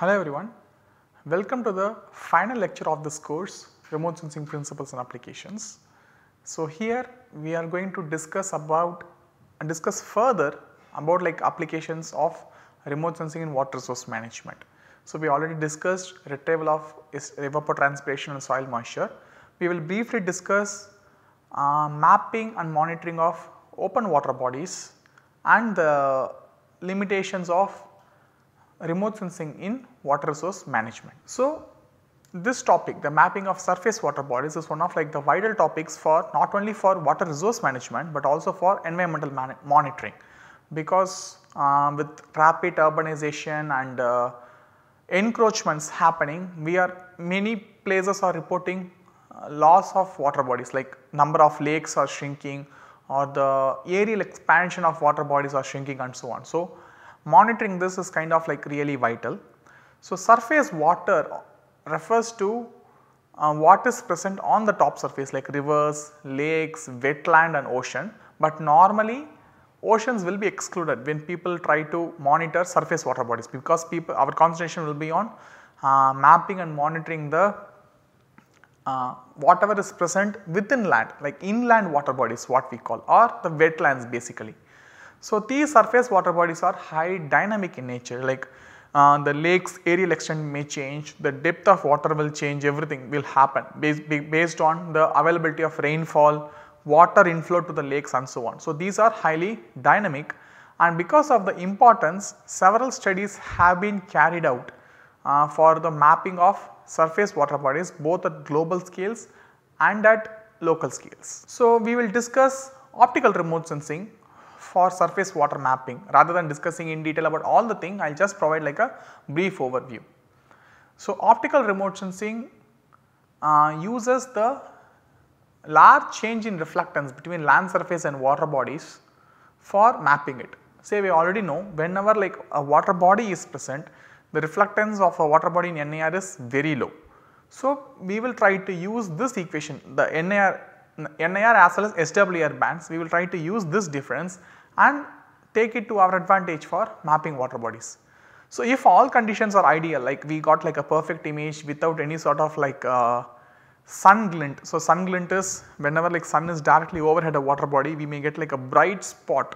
Hello everyone, welcome to the final lecture of this course remote sensing principles and applications. So here we are going to discuss about and discuss further about like applications of remote sensing in water resource management. So we already discussed retrieval of evapotranspiration and soil moisture. We will briefly discuss uh, mapping and monitoring of open water bodies and the limitations of remote sensing in water resource management. So, this topic the mapping of surface water bodies is one of like the vital topics for not only for water resource management, but also for environmental monitoring because uh, with rapid urbanization and uh, encroachments happening we are many places are reporting uh, loss of water bodies like number of lakes are shrinking or the aerial expansion of water bodies are shrinking and so on. So, Monitoring this is kind of like really vital. So, surface water refers to uh, what is present on the top surface like rivers, lakes, wetland and ocean, but normally oceans will be excluded when people try to monitor surface water bodies because people our concentration will be on uh, mapping and monitoring the uh, whatever is present within land like inland water bodies what we call or the wetlands basically. So, these surface water bodies are highly dynamic in nature like uh, the lake's aerial extent may change, the depth of water will change everything will happen based, based on the availability of rainfall, water inflow to the lakes and so on. So, these are highly dynamic and because of the importance several studies have been carried out uh, for the mapping of surface water bodies both at global scales and at local scales. So, we will discuss optical remote sensing for surface water mapping rather than discussing in detail about all the thing I will just provide like a brief overview. So, optical remote sensing uh, uses the large change in reflectance between land surface and water bodies for mapping it. Say we already know whenever like a water body is present the reflectance of a water body in NIR is very low. So, we will try to use this equation the NIR. NIR as well as SWR bands, we will try to use this difference and take it to our advantage for mapping water bodies. So, if all conditions are ideal like we got like a perfect image without any sort of like uh, sun glint. So, sun glint is whenever like sun is directly overhead a water body we may get like a bright spot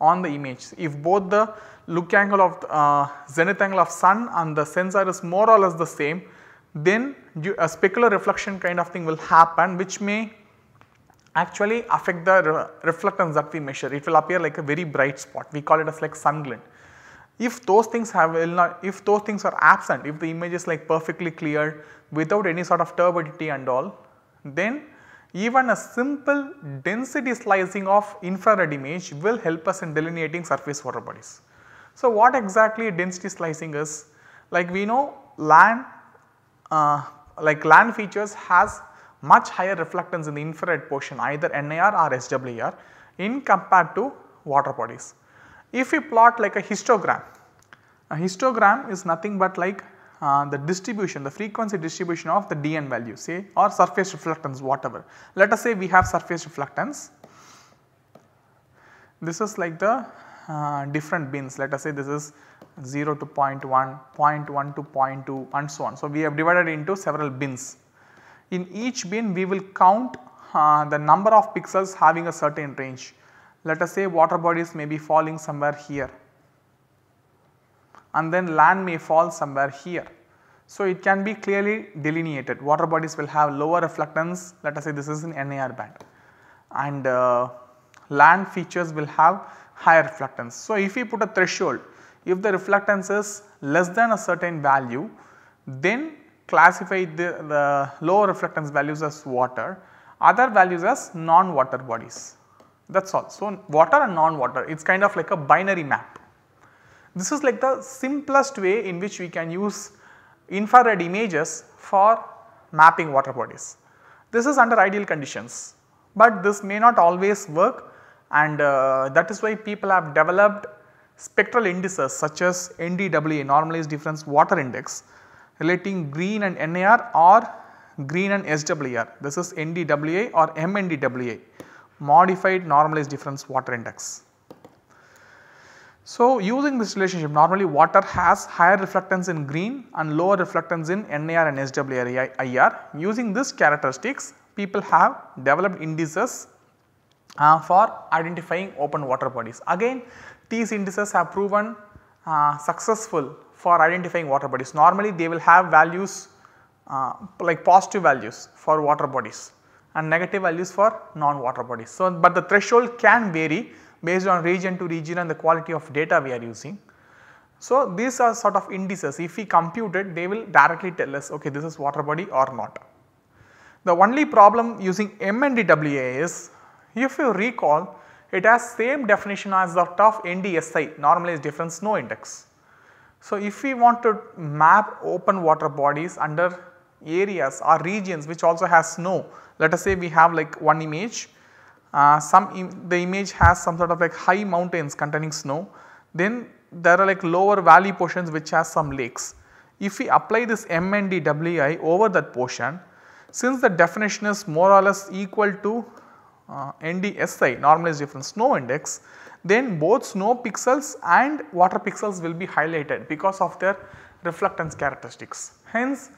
on the image. If both the look angle of uh, zenith angle of sun and the sensor is more or less the same then a specular reflection kind of thing will happen which may actually affect the re reflectance that we measure. It will appear like a very bright spot. We call it as like sun glint. If those things have will not, if those things are absent, if the image is like perfectly clear without any sort of turbidity and all, then even a simple density slicing of infrared image will help us in delineating surface water bodies. So, what exactly density slicing is? Like we know land uh, like land features has much higher reflectance in the infrared portion either NIR or SWR in compared to water bodies. If we plot like a histogram, a histogram is nothing but like uh, the distribution, the frequency distribution of the DN value say or surface reflectance whatever. Let us say we have surface reflectance. This is like the uh, different bins let us say this is 0 to 0 0.1, 0 0.1 to 0.2 and so on. So, we have divided into several bins in each bin we will count uh, the number of pixels having a certain range. Let us say water bodies may be falling somewhere here and then land may fall somewhere here. So, it can be clearly delineated water bodies will have lower reflectance let us say this is in NAR band and uh, land features will have higher reflectance. So, if we put a threshold if the reflectance is less than a certain value then classify the, the low reflectance values as water, other values as non-water bodies that is all. So, water and non-water it is kind of like a binary map. This is like the simplest way in which we can use infrared images for mapping water bodies. This is under ideal conditions, but this may not always work and uh, that is why people have developed spectral indices such as NDWA normalized difference water index relating green and NAR or green and SWR. This is NDWA or MNDWA modified normalized difference water index. So, using this relationship normally water has higher reflectance in green and lower reflectance in NAR and SWR IR. Using these characteristics people have developed indices uh, for identifying open water bodies. Again these indices have proven uh, successful for identifying water bodies. Normally they will have values uh, like positive values for water bodies and negative values for non-water bodies. So, but the threshold can vary based on region to region and the quality of data we are using. So, these are sort of indices if we compute it they will directly tell us okay this is water body or not. The only problem using MNDWA is if you recall it has same definition as the tough NDSI normalized difference snow index. So, if we want to map open water bodies under areas or regions which also has snow, let us say we have like one image, uh, some Im the image has some sort of like high mountains containing snow, then there are like lower valley portions which has some lakes. If we apply this MNDWI over that portion, since the definition is more or less equal to uh, NDSI normalized difference snow index, then both snow pixels and water pixels will be highlighted because of their reflectance characteristics. Hence,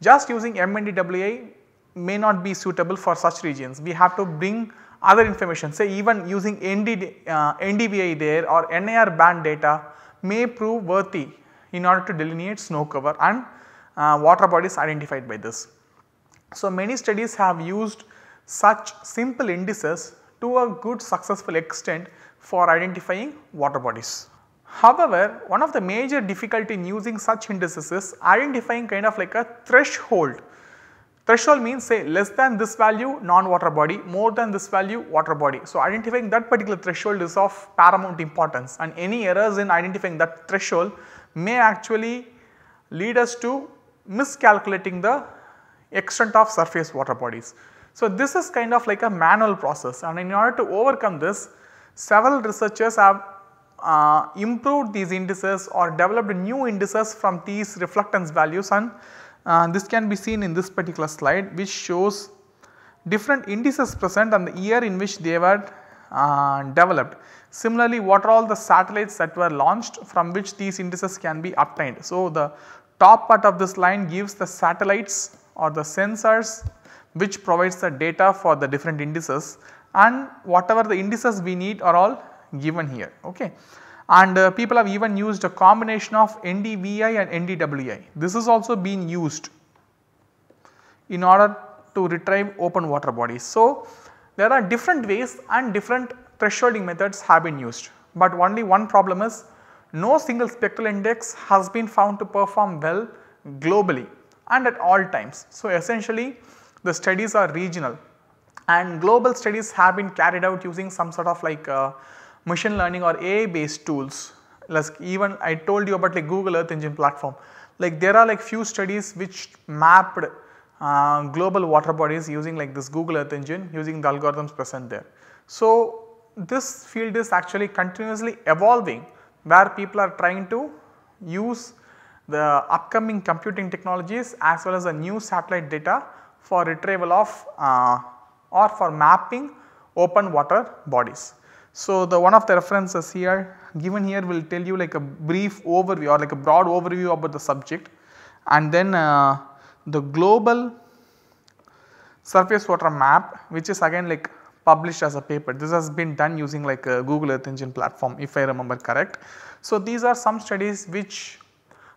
just using NDWI may not be suitable for such regions. We have to bring other information say even using ND, uh, NDVI there or NIR band data may prove worthy in order to delineate snow cover and uh, water bodies identified by this. So, many studies have used such simple indices to a good successful extent for identifying water bodies. However, one of the major difficulty in using such indices is identifying kind of like a threshold. Threshold means say less than this value non-water body, more than this value water body. So, identifying that particular threshold is of paramount importance and any errors in identifying that threshold may actually lead us to miscalculating the extent of surface water bodies. So, this is kind of like a manual process and in order to overcome this Several researchers have uh, improved these indices or developed new indices from these reflectance values and uh, this can be seen in this particular slide which shows different indices present and the year in which they were uh, developed. Similarly, what are all the satellites that were launched from which these indices can be obtained. So, the top part of this line gives the satellites or the sensors which provides the data for the different indices and whatever the indices we need are all given here. Okay. And uh, people have even used a combination of NDVI and NDWI. This is also being used in order to retrieve open water bodies. So, there are different ways and different thresholding methods have been used, but only one problem is no single spectral index has been found to perform well globally and at all times. So, essentially the studies are regional and global studies have been carried out using some sort of like uh, machine learning or AI based tools like even I told you about like Google Earth Engine platform like there are like few studies which mapped uh, global water bodies using like this Google Earth Engine using the algorithms present there. So, this field is actually continuously evolving where people are trying to use the upcoming computing technologies as well as the new satellite data for retrieval of uh, or for mapping open water bodies. So, the one of the references here given here will tell you like a brief overview or like a broad overview about the subject and then uh, the global surface water map which is again like published as a paper. This has been done using like a Google Earth Engine platform if I remember correct. So, these are some studies which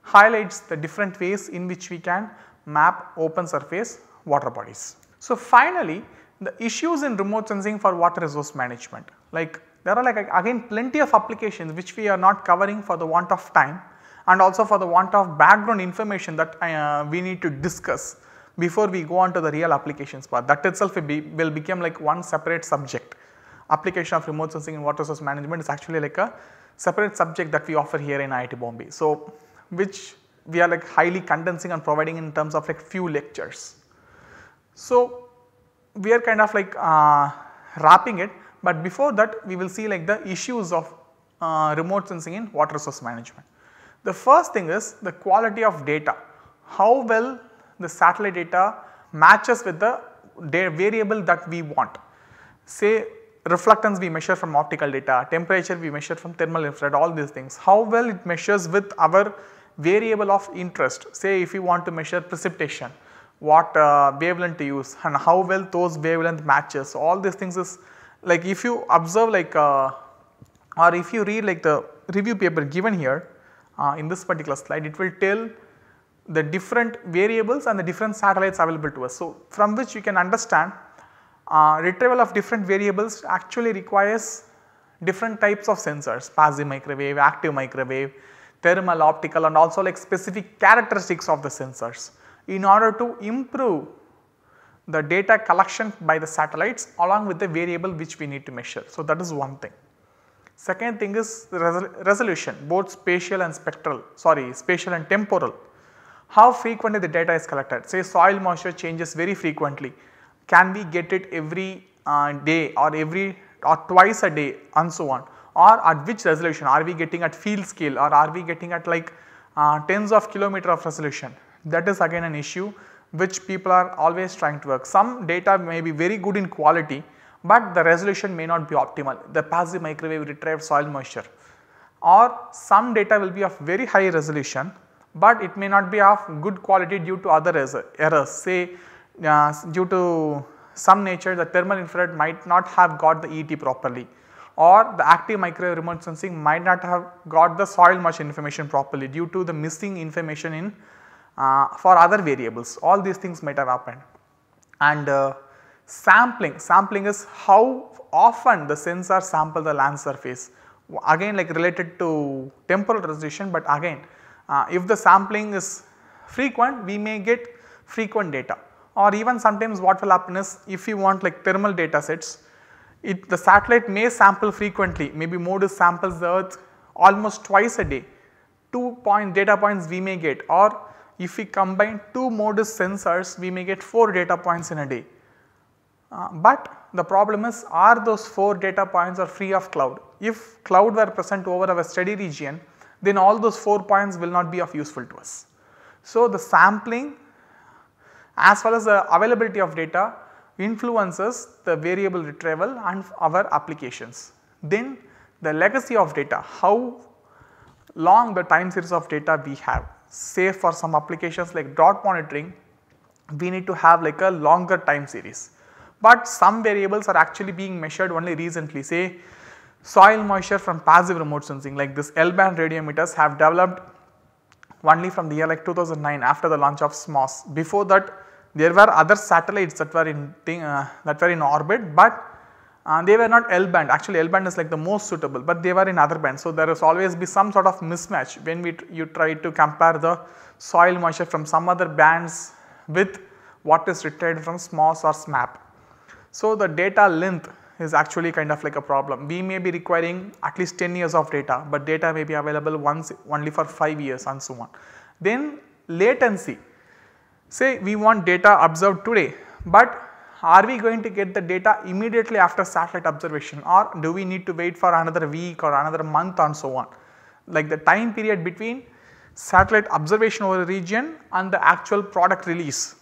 highlights the different ways in which we can map open surface water bodies. So, finally the issues in remote sensing for water resource management. Like there are like again plenty of applications which we are not covering for the want of time and also for the want of background information that uh, we need to discuss before we go on to the real applications part. That itself will, be, will become like one separate subject. Application of remote sensing in water resource management is actually like a separate subject that we offer here in IIT Bombay. So, which we are like highly condensing and providing in terms of like few lectures. So, we are kind of like uh, wrapping it, but before that we will see like the issues of uh, remote sensing in water resource management. The first thing is the quality of data, how well the satellite data matches with the variable that we want. Say reflectance we measure from optical data, temperature we measure from thermal infrared all these things, how well it measures with our variable of interest say if you want to measure precipitation what uh, wavelength to use and how well those wavelength matches. So, all these things is like if you observe like uh, or if you read like the review paper given here uh, in this particular slide it will tell the different variables and the different satellites available to us. So, from which you can understand uh, retrieval of different variables actually requires different types of sensors passive microwave, active microwave, thermal optical and also like specific characteristics of the sensors in order to improve the data collection by the satellites along with the variable which we need to measure. So, that is one thing. Second thing is resol resolution both spatial and spectral sorry spatial and temporal. How frequently the data is collected say soil moisture changes very frequently can we get it every uh, day or every or twice a day and so on or at which resolution are we getting at field scale or are we getting at like uh, tens of kilometer of resolution that is again an issue which people are always trying to work. Some data may be very good in quality, but the resolution may not be optimal. The passive microwave retrieved soil moisture or some data will be of very high resolution, but it may not be of good quality due to other errors say uh, due to some nature the thermal infrared might not have got the ET properly or the active microwave remote sensing might not have got the soil moisture information properly due to the missing information in uh, for other variables all these things might have happened. And uh, sampling, sampling is how often the sensor sample the land surface again like related to temporal resolution but again uh, if the sampling is frequent we may get frequent data or even sometimes what will happen is if you want like thermal data sets it the satellite may sample frequently maybe MODIS samples the earth almost twice a day two point data points we may get or if we combine two MODIS sensors we may get 4 data points in a day. Uh, but the problem is are those 4 data points are free of cloud? If cloud were present over our study region then all those 4 points will not be of useful to us. So, the sampling as well as the availability of data influences the variable retrieval and our applications. Then the legacy of data, how long the time series of data we have say for some applications like drought monitoring, we need to have like a longer time series. But some variables are actually being measured only recently say soil moisture from passive remote sensing like this L band radiometers have developed only from the year like 2009 after the launch of SMOS. Before that there were other satellites that were in uh, that were in orbit but uh, they were not L band actually L band is like the most suitable, but they were in other bands. So, there will always be some sort of mismatch when we you try to compare the soil moisture from some other bands with what is retrieved from SMOS or SMAP. So, the data length is actually kind of like a problem. We may be requiring at least 10 years of data, but data may be available once only for 5 years and so on. Then latency say we want data observed today, but are we going to get the data immediately after satellite observation or do we need to wait for another week or another month and so on. Like the time period between satellite observation over a region and the actual product release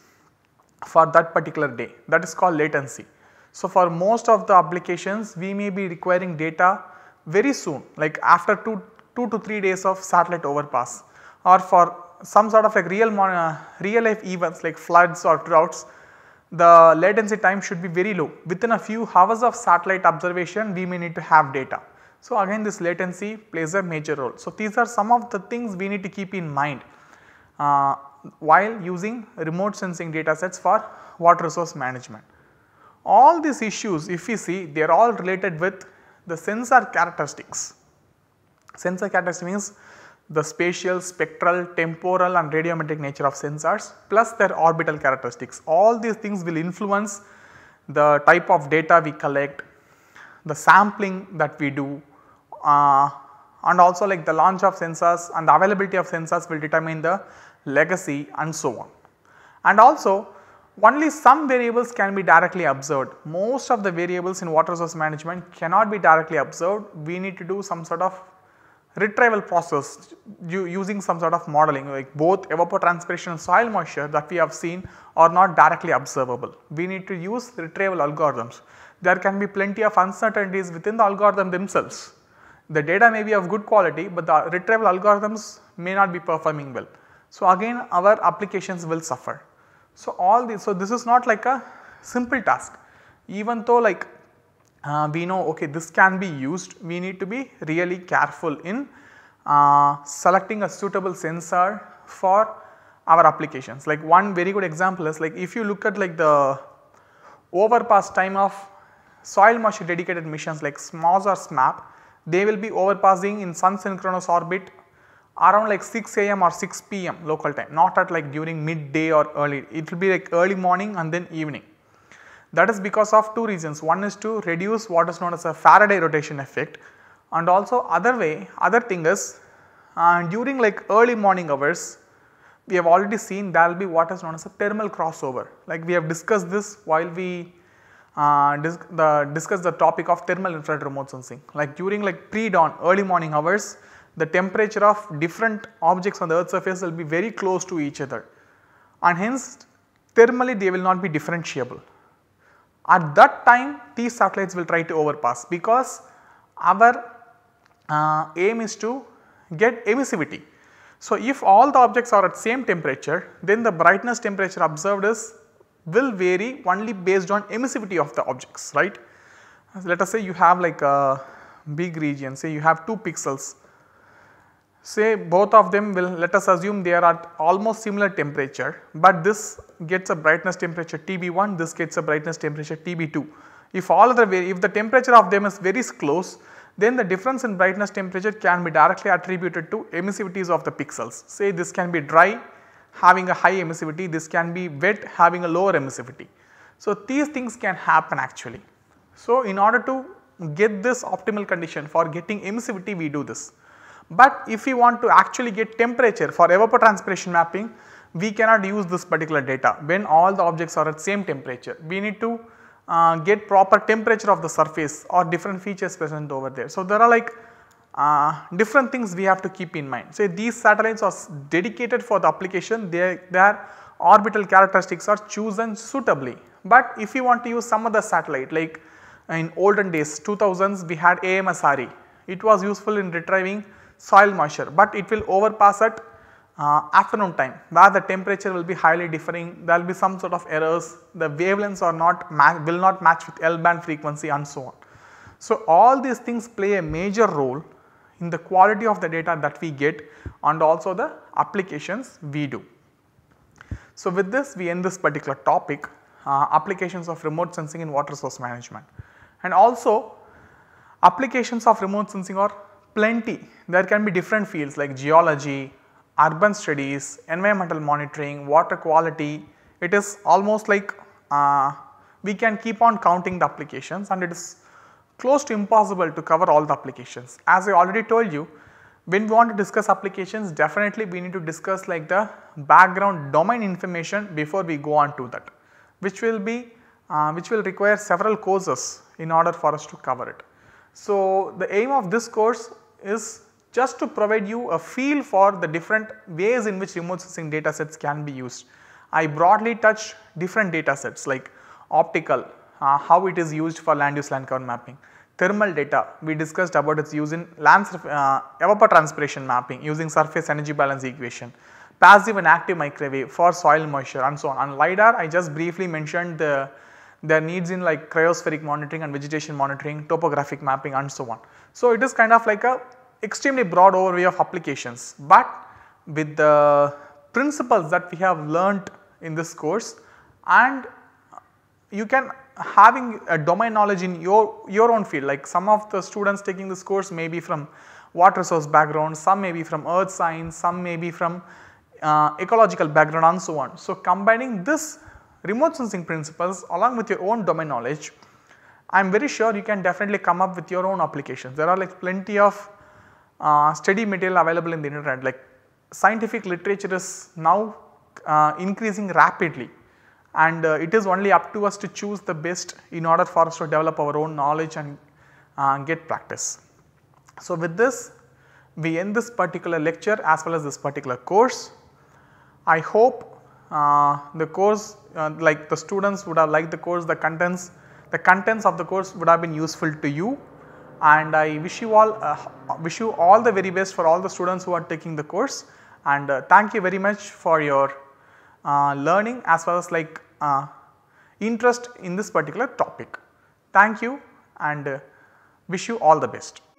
for that particular day that is called latency. So, for most of the applications we may be requiring data very soon like after 2, two to 3 days of satellite overpass or for some sort of like real, uh, real life events like floods or droughts the latency time should be very low. Within a few hours of satellite observation, we may need to have data. So, again this latency plays a major role. So, these are some of the things we need to keep in mind uh, while using remote sensing data sets for water resource management. All these issues if we see they are all related with the sensor characteristics. Sensor characteristics means the spatial, spectral, temporal and radiometric nature of sensors plus their orbital characteristics. All these things will influence the type of data we collect, the sampling that we do uh, and also like the launch of sensors and the availability of sensors will determine the legacy and so on. And also only some variables can be directly observed. Most of the variables in water resource management cannot be directly observed. We need to do some sort of retrieval process using some sort of modeling like both evapotranspiration and soil moisture that we have seen are not directly observable. We need to use retrieval algorithms. There can be plenty of uncertainties within the algorithm themselves. The data may be of good quality, but the retrieval algorithms may not be performing well. So, again our applications will suffer. So, all this, so this is not like a simple task even though like uh, we know okay this can be used we need to be really careful in uh, selecting a suitable sensor for our applications. Like one very good example is like if you look at like the overpass time of soil moisture dedicated missions like SMOS or SMAP, they will be overpassing in sun synchronous orbit around like 6 am or 6 pm local time not at like during midday or early it will be like early morning and then evening that is because of two reasons. One is to reduce what is known as a Faraday rotation effect and also other way, other thing is uh, during like early morning hours, we have already seen there will be what is known as a thermal crossover. Like we have discussed this while we uh, dis the, discuss the topic of thermal infrared remote sensing. Like during like pre-dawn early morning hours the temperature of different objects on the earth surface will be very close to each other and hence thermally they will not be differentiable. At that time these satellites will try to overpass because our uh, aim is to get emissivity. So, if all the objects are at same temperature then the brightness temperature observed is will vary only based on emissivity of the objects right. Let us say you have like a big region say you have 2 pixels say both of them will let us assume they are at almost similar temperature, but this gets a brightness temperature TB1, this gets a brightness temperature TB2. If all other if the temperature of them is very close, then the difference in brightness temperature can be directly attributed to emissivities of the pixels. Say this can be dry having a high emissivity, this can be wet having a lower emissivity. So, these things can happen actually. So, in order to get this optimal condition for getting emissivity we do this. But if we want to actually get temperature for evapotranspiration mapping, we cannot use this particular data when all the objects are at same temperature. We need to uh, get proper temperature of the surface or different features present over there. So, there are like uh, different things we have to keep in mind. So, these satellites are dedicated for the application their orbital characteristics are chosen suitably. But if you want to use some other satellite like in olden days 2000s we had AMSRE it was useful in retrieving soil moisture, but it will overpass at uh, afternoon time where the temperature will be highly differing, there will be some sort of errors, the wavelengths are not will not match with L band frequency and so on. So, all these things play a major role in the quality of the data that we get and also the applications we do. So, with this we end this particular topic uh, applications of remote sensing in water source management and also applications of remote sensing are plenty there can be different fields like geology, urban studies, environmental monitoring, water quality. It is almost like uh, we can keep on counting the applications and it is close to impossible to cover all the applications. As I already told you when we want to discuss applications definitely we need to discuss like the background domain information before we go on to that which will be uh, which will require several courses in order for us to cover it. So, the aim of this course is just to provide you a feel for the different ways in which remote sensing data sets can be used. I broadly touched different data sets like optical, uh, how it is used for land use land cover mapping, thermal data we discussed about its use in land uh, evapotranspiration mapping using surface energy balance equation, passive and active microwave for soil moisture and so on. And LiDAR I just briefly mentioned the their needs in like cryospheric monitoring and vegetation monitoring, topographic mapping and so on. So, it is kind of like a extremely broad overview of applications, but with the principles that we have learnt in this course and you can having a domain knowledge in your, your own field like some of the students taking this course may be from water resource background, some may be from earth science, some may be from uh, ecological background and so on. So, combining this remote sensing principles along with your own domain knowledge, I am very sure you can definitely come up with your own applications. There are like plenty of uh, study material available in the internet like scientific literature is now uh, increasing rapidly and uh, it is only up to us to choose the best in order for us to develop our own knowledge and uh, get practice. So, with this we end this particular lecture as well as this particular course. I hope uh, the course uh, like the students would have liked the course, the contents, the contents of the course would have been useful to you and I wish you all, uh, wish you all the very best for all the students who are taking the course and uh, thank you very much for your uh, learning as well as like interest in this particular topic. Thank you and wish you all the best.